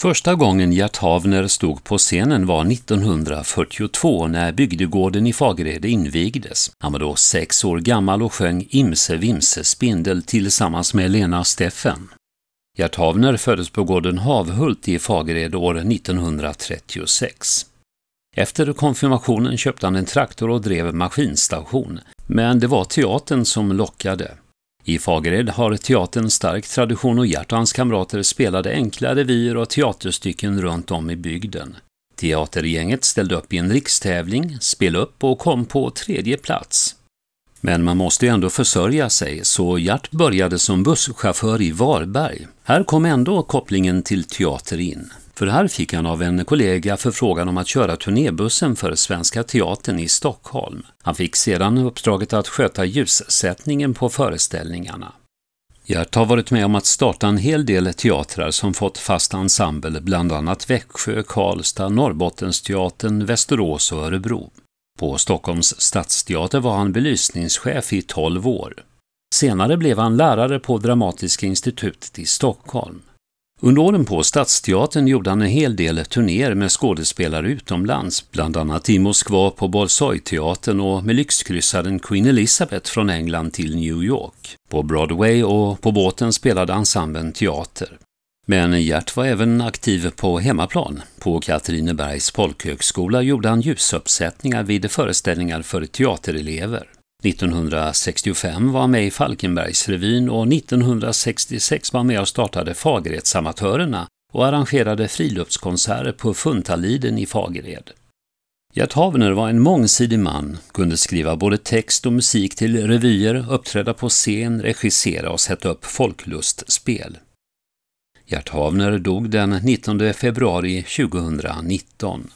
Första gången Gert Havner stod på scenen var 1942 när bygdegården i Fagerede invigdes. Han var då sex år gammal och sjöng Imse Vimse Spindel tillsammans med Lena Steffen. Gert Havner föddes på gården Havhult i Fagerede år 1936. Efter konfirmationen köpte han en traktor och drev maskinstation, men det var teatern som lockade. I Fagered har teatern stark tradition och Gert och hans kamrater spelade enkla revyer och teaterstycken runt om i bygden. Teatergänget ställde upp i en rikstävling, spelade upp och kom på tredje plats. Men man måste ju ändå försörja sig, så Gert började som busschaufför i Varberg. Här kom ändå kopplingen till teater in. För här fick han av en kollega förfrågan om att köra turnébussen för Svenska Teatern i Stockholm. Han fick sedan uppdraget att sköta ljussättningen på föreställningarna. Gert har varit med om att starta en hel del teatrar som fått fast ensemble, bland annat Växjö, Karlstad, Norrbottensteatern, Västerås och Örebro. På Stockholms stadsteater var han belysningschef i 12 år. Senare blev han lärare på Dramatiska institutet i Stockholm. Under åren på Stadsteatern gjorde han en hel del turnéer med skådespelare utomlands, bland annat i Moskva på Bolsoj-teatern och med lyxkryssaren Queen Elizabeth från England till New York. På Broadway och på båten spelade ensemblen teater. Men Gert var även aktiv på hemmaplan. På Katrinebergs folkhögskola gjorde han ljusuppsättningar vid föreställningar för teaterelever. 1965 var han med i Falkenbergsrevyn och 1966 var han med och startade Fagerhetsamatörerna och arrangerade friluftskonserter på Funtaliden i Fagered. Gert Havner var en mångsidig man, kunde skriva både text och musik till revyer, uppträda på scen, regissera och sätta upp folklustspel. Gert Havner dog den 19 februari 2019.